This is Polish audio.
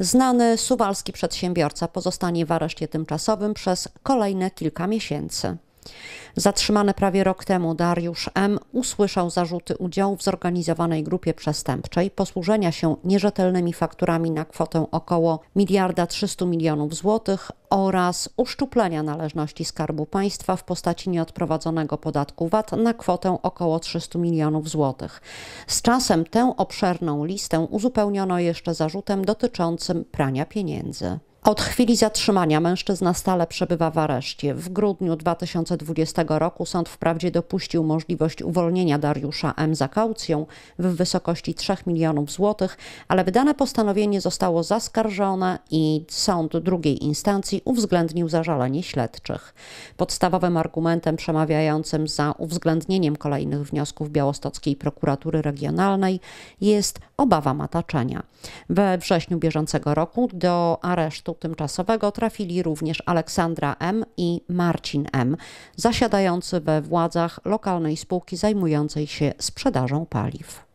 Znany suwalski przedsiębiorca pozostanie w areszcie tymczasowym przez kolejne kilka miesięcy. Zatrzymany prawie rok temu Dariusz M. usłyszał zarzuty udziału w zorganizowanej grupie przestępczej, posłużenia się nierzetelnymi fakturami na kwotę około miliarda 300 milionów złotych oraz uszczuplenia należności Skarbu Państwa w postaci nieodprowadzonego podatku VAT na kwotę około 300 milionów złotych. Z czasem tę obszerną listę uzupełniono jeszcze zarzutem dotyczącym prania pieniędzy. Od chwili zatrzymania mężczyzna stale przebywa w areszcie. W grudniu 2020 roku sąd wprawdzie dopuścił możliwość uwolnienia Dariusza M. za kaucją w wysokości 3 milionów złotych, ale wydane postanowienie zostało zaskarżone i sąd drugiej instancji uwzględnił zażalenie śledczych. Podstawowym argumentem przemawiającym za uwzględnieniem kolejnych wniosków Białostockiej Prokuratury Regionalnej jest obawa mataczenia. We wrześniu bieżącego roku do aresztu tymczasowego trafili również Aleksandra M. i Marcin M., zasiadający we władzach lokalnej spółki zajmującej się sprzedażą paliw.